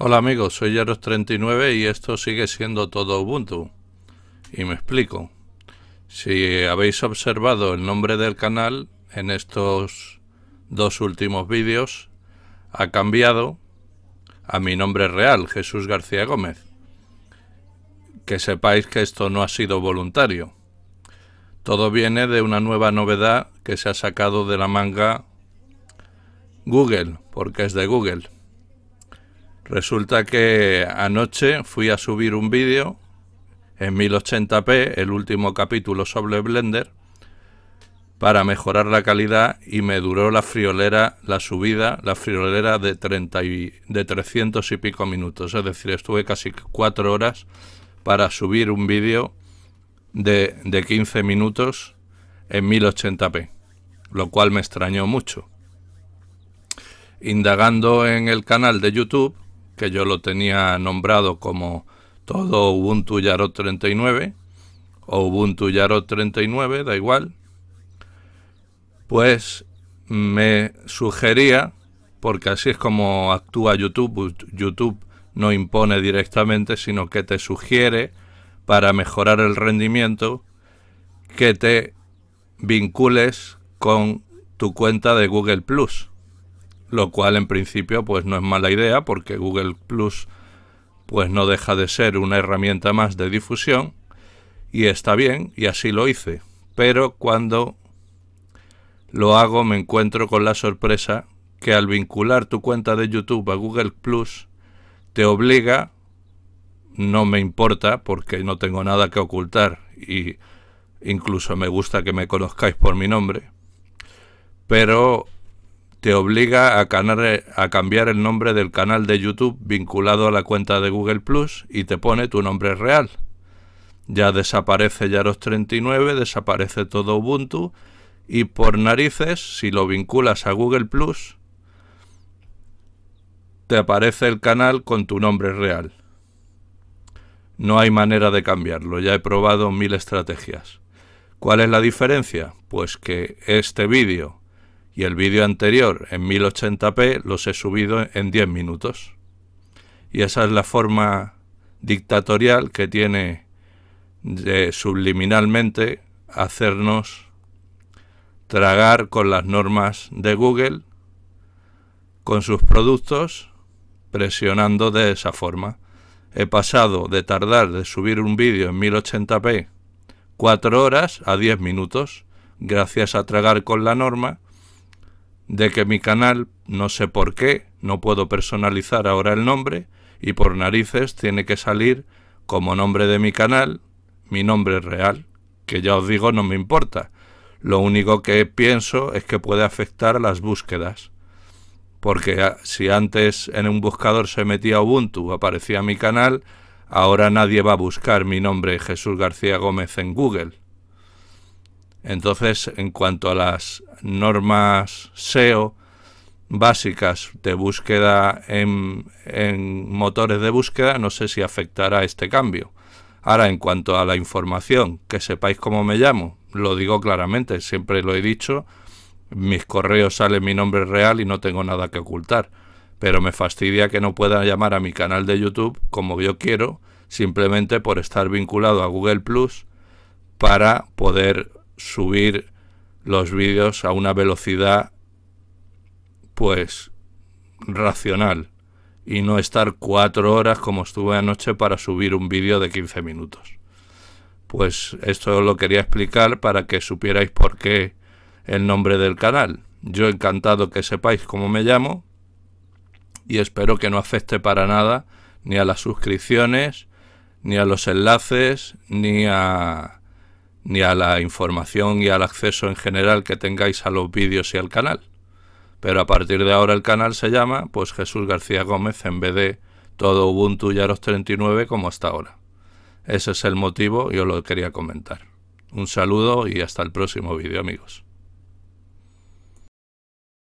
Hola amigos, soy Yaros39 y esto sigue siendo todo Ubuntu. Y me explico. Si habéis observado el nombre del canal en estos dos últimos vídeos, ha cambiado a mi nombre real, Jesús García Gómez. Que sepáis que esto no ha sido voluntario. Todo viene de una nueva novedad que se ha sacado de la manga Google, porque es de Google. Resulta que anoche fui a subir un vídeo en 1080p, el último capítulo sobre Blender, para mejorar la calidad y me duró la friolera, la subida, la friolera de, 300 y pico minutos. Es decir, estuve casi 4 horas para subir un vídeo de 15 minutos en 1080p, lo cual me extrañó mucho. Indagando en el canal de YouTube, que yo lo tenía nombrado como todo Ubuntu Yarot 39 o Ubuntu Yarot 39, da igual, pues me sugería, porque así es como actúa YouTube, pues YouTube no impone directamente, sino que te sugiere para mejorar el rendimiento que te vincules con tu cuenta de Google Plus lo cual en principio pues no es mala idea porque Google Plus pues no deja de ser una herramienta más de difusión y está bien y así lo hice. Pero cuando lo hago me encuentro con la sorpresa que al vincular tu cuenta de YouTube a Google Plus te obliga, no me importa porque no tengo nada que ocultar y incluso me gusta que me conozcáis por mi nombre, pero te obliga a, cambiar el nombre del canal de YouTube vinculado a la cuenta de Google Plus y te pone tu nombre real. Ya desaparece Yaros 39, desaparece todo Ubuntu y por narices, si lo vinculas a Google Plus, te aparece el canal con tu nombre real. No hay manera de cambiarlo, ya he probado mil estrategias. ¿Cuál es la diferencia? Pues que este vídeo y el vídeo anterior en 1080p los he subido en 10 minutos. Y esa es la forma dictatorial que tiene de subliminalmente hacernos tragar con las normas de Google, con sus productos, presionando de esa forma. He pasado de tardar de subir un vídeo en 1080p 4 horas a 10 minutos, gracias a tragar con la norma, de que mi canal, no sé por qué, no puedo personalizar ahora el nombre y por narices tiene que salir como nombre de mi canal mi nombre real, que ya os digo no me importa. Lo único que pienso es que puede afectar a las búsquedas. Porque ah, si antes en un buscador se metía Ubuntu, aparecía mi canal, ahora nadie va a buscar mi nombre Jesús García Gómez en Google. Entonces, en cuanto a las normas SEO básicas de búsqueda en, motores de búsqueda, no sé si afectará este cambio. Ahora, en cuanto a la información, que sepáis cómo me llamo, lo digo claramente, siempre lo he dicho, mis correos salen mi nombre real y no tengo nada que ocultar. Pero me fastidia que no pueda llamar a mi canal de YouTube como yo quiero, simplemente por estar vinculado a Google Plus para poder subir los vídeos a una velocidad pues racional y no estar cuatro horas como estuve anoche para subir un vídeo de 15 minutos. Pues esto lo quería explicar para que supierais por qué el nombre del canal. Yo encantado que sepáis cómo me llamo y espero que no afecte para nada ni a las suscripciones, ni a los enlaces, ni a ni a la información y al acceso en general que tengáis a los vídeos y al canal. Pero a partir de ahora el canal se llama pues Jesús García Gómez en vez de todo Ubuntu y Aros 39 como hasta ahora. Ese es el motivo y os lo quería comentar. Un saludo y hasta el próximo vídeo amigos.